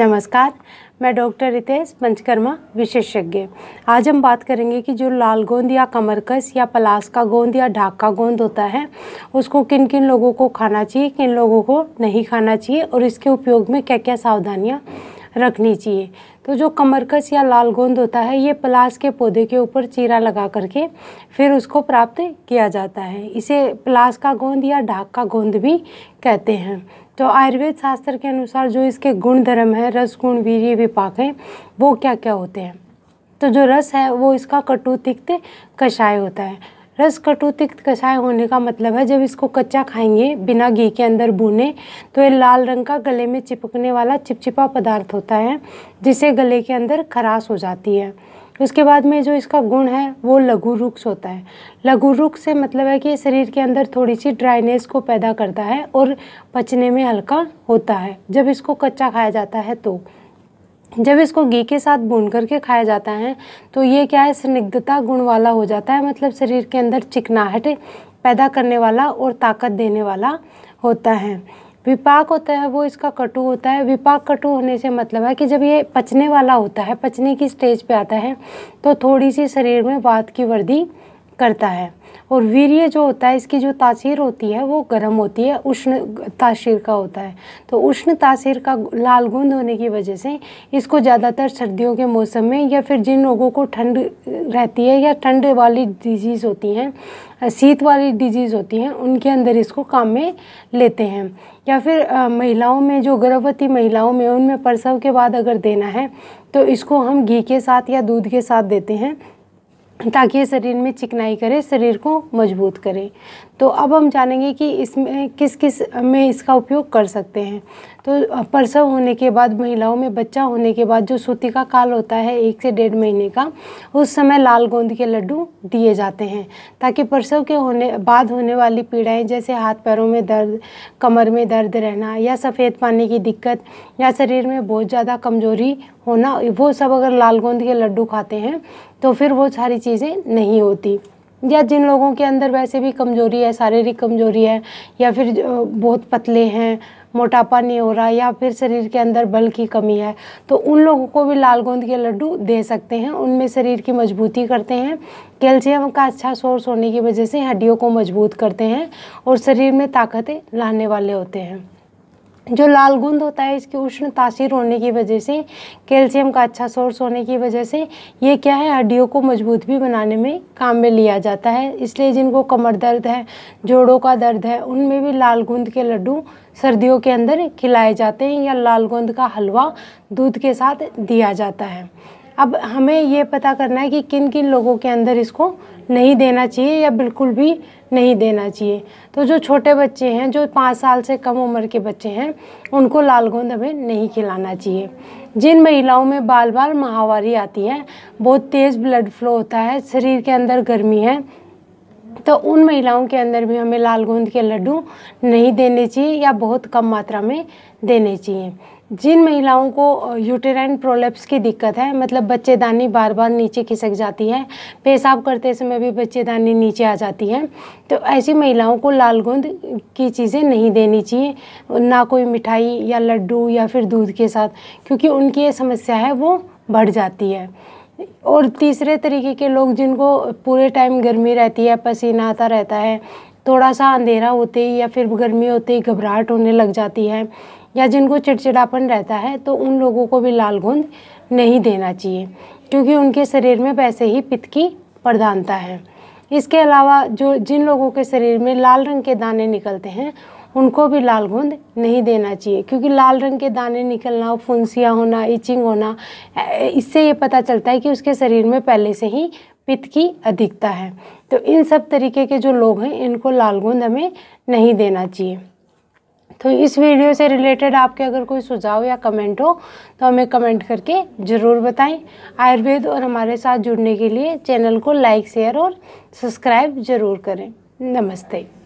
नमस्कार मैं डॉक्टर रितेश पंचकर्मा विशेषज्ञ आज हम बात करेंगे कि जो लाल गोंद या कमरकस या पलास का गोंद या ढाका गोंद होता है उसको किन किन लोगों को खाना चाहिए किन लोगों को नहीं खाना चाहिए और इसके उपयोग में क्या क्या सावधानियाँ रखनी चाहिए तो जो कमरकस या लाल गोंद होता है ये पलास के पौधे के ऊपर चीरा लगा करके फिर उसको प्राप्त किया जाता है इसे पलास का गोंद या ढाक का गोंद भी कहते हैं तो आयुर्वेद शास्त्र के अनुसार जो इसके गुण धर्म है रस गुण वीर्य विपाक हैं वो क्या क्या होते हैं तो जो रस है वो इसका कटु तिक्त कषाय होता है रस तिक्त कषाय होने का मतलब है जब इसको कच्चा खाएंगे बिना घी के अंदर बुने तो ये लाल रंग का गले में चिपकने वाला चिपचिपा पदार्थ होता है जिससे गले के अंदर खराश हो जाती है उसके बाद में जो इसका गुण है वो लघु रुक्ष होता है लघु रुक्ष से मतलब है कि शरीर के अंदर थोड़ी सी ड्राइनेस को पैदा करता है और पचने में हल्का होता है जब इसको कच्चा खाया जाता है तो जब इसको घी के साथ भून करके खाया जाता है तो ये क्या है स्निग्धता गुण वाला हो जाता है मतलब शरीर के अंदर चिकनाहट पैदा करने वाला और ताकत देने वाला होता है विपाक होता है वो इसका कटु होता है विपाक कटु होने से मतलब है कि जब ये पचने वाला होता है पचने की स्टेज पे आता है तो थोड़ी सी शरीर में बात की वर्दी करता है और वीर्य जो होता है इसकी जो तासीर होती है वो गर्म होती है उष्ण तासीर का होता है तो उष्ण तासीर का लाल गुंद होने की वजह से इसको ज़्यादातर सर्दियों के मौसम में या फिर जिन लोगों को ठंड रहती है या ठंड वाली डिजीज़ होती हैं शीत वाली डिजीज़ होती हैं उनके अंदर इसको काम में लेते हैं या फिर महिलाओं में जो गर्भवती महिलाओं में उनमें प्रसव के बाद अगर देना है तो इसको हम घी के साथ या दूध के साथ देते हैं ताकि शरीर में चिकनाई करे शरीर को मजबूत करे तो अब हम जानेंगे कि इसमें किस किस में इसका उपयोग कर सकते हैं तो प्रसव होने के बाद महिलाओं में बच्चा होने के बाद जो सूती का काल होता है एक से डेढ़ महीने का उस समय लाल गोंद के लड्डू दिए जाते हैं ताकि प्रसव के होने बाद होने वाली पीड़ाएं जैसे हाथ पैरों में दर्द कमर में दर्द रहना या सफ़ेद पानी की दिक्कत या शरीर में बहुत ज़्यादा कमजोरी होना वो सब अगर लाल गोंद के लड्डू खाते हैं तो फिर वो सारी चीज़ें नहीं होती या जिन लोगों के अंदर वैसे भी कमजोरी है शारीरिक कमजोरी है या फिर बहुत पतले हैं मोटापा नहीं हो रहा या फिर शरीर के अंदर बल की कमी है तो उन लोगों को भी लाल गोंद के लड्डू दे सकते हैं उनमें शरीर की मजबूती करते हैं कैल्शियम का अच्छा सोर्स होने की वजह से हड्डियों को मजबूत करते हैं और शरीर में ताकतें लाने वाले होते हैं जो लाल गुंद होता है इसकी उष्ण तासीर होने की वजह से कैल्शियम का अच्छा सोर्स होने की वजह से ये क्या है हड्डियों को मजबूत भी बनाने में काम में लिया जाता है इसलिए जिनको कमर दर्द है जोड़ों का दर्द है उनमें भी लाल गुंद के लड्डू सर्दियों के अंदर खिलाए जाते हैं या लाल गुंद का हलवा दूध के साथ दिया जाता है अब हमें ये पता करना है कि किन किन लोगों के अंदर इसको नहीं देना चाहिए या बिल्कुल भी नहीं देना चाहिए तो जो छोटे बच्चे हैं जो पाँच साल से कम उम्र के बच्चे हैं उनको लाल गोंद हमें नहीं खिलाना चाहिए जिन महिलाओं में बार बार माहवारी आती है बहुत तेज़ ब्लड फ्लो होता है शरीर के अंदर गर्मी है तो उन महिलाओं के अंदर भी हमें लाल गोंद के लड्डू नहीं देने चाहिए या बहुत कम मात्रा में देने चाहिए जिन महिलाओं को यूटेराइन प्रोलेप्स की दिक्कत है मतलब बच्चेदानी बार बार नीचे खिसक जाती है पेशाब करते समय भी बच्चेदानी नीचे आ जाती है तो ऐसी महिलाओं को लाल गोंद की चीज़ें नहीं देनी चाहिए ना कोई मिठाई या लड्डू या फिर दूध के साथ क्योंकि उनकी ये समस्या है वो बढ़ जाती है और तीसरे तरीके के लोग जिनको पूरे टाइम गर्मी रहती है पसीना आता रहता है थोड़ा सा अंधेरा होते ही या फिर गर्मी होते ही घबराहट होने लग जाती है या जिनको चिड़चिड़ापन रहता है तो उन लोगों को भी लाल गोंद नहीं देना चाहिए क्योंकि उनके शरीर में वैसे ही पित्त की प्रधानता है इसके अलावा जो जिन लोगों के शरीर में लाल रंग के दाने निकलते हैं उनको भी लाल गोंद नहीं देना चाहिए क्योंकि लाल रंग के दाने निकलना फुंसियाँ होना इचिंग होना इससे ये पता चलता है कि उसके शरीर में पहले से ही पित्त की अधिकता है तो इन सब तरीके के जो लोग हैं इनको लाल गोंद हमें नहीं देना चाहिए तो इस वीडियो से रिलेटेड आपके अगर कोई सुझाव या कमेंट हो तो हमें कमेंट करके ज़रूर बताएं आयुर्वेद और हमारे साथ जुड़ने के लिए चैनल को लाइक शेयर और सब्सक्राइब ज़रूर करें नमस्ते